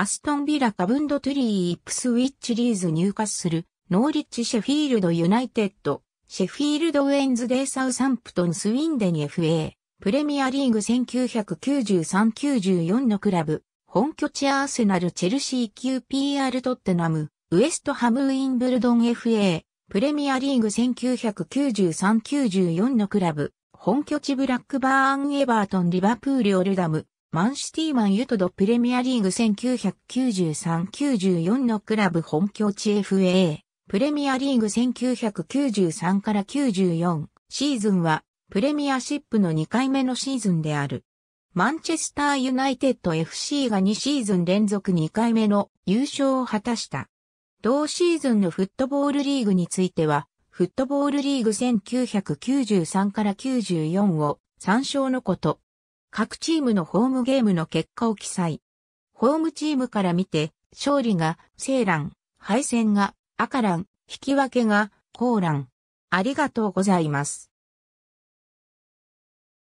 アストンビラカブンドトゥリーイップスウィッチリーズ入荷する、ノーリッチシェフィールドユナイテッド、シェフィールドウェンズデイサウサンプトンスウィンデン FA、プレミアリーグ1993-94のクラブ、本拠地アーセナルチェルシー QPR トッテナム、ウエストハムウィンブルドン FA、プレミアリーグ1993-94のクラブ、本拠地ブラックバーンエバートンリバプールオルダム、マンシティマンユトドプレミアリーグ1993-94のクラブ本拠地 FA、プレミアリーグ1993から94シーズンはプレミアシップの2回目のシーズンである。マンチェスターユナイテッド FC が2シーズン連続2回目の優勝を果たした。同シーズンのフットボールリーグについては、フットボールリーグ1993から94を参照のこと。各チームのホームゲームの結果を記載。ホームチームから見て、勝利が青蘭、敗戦が赤蘭、引き分けがコーラン。ありがとうございます。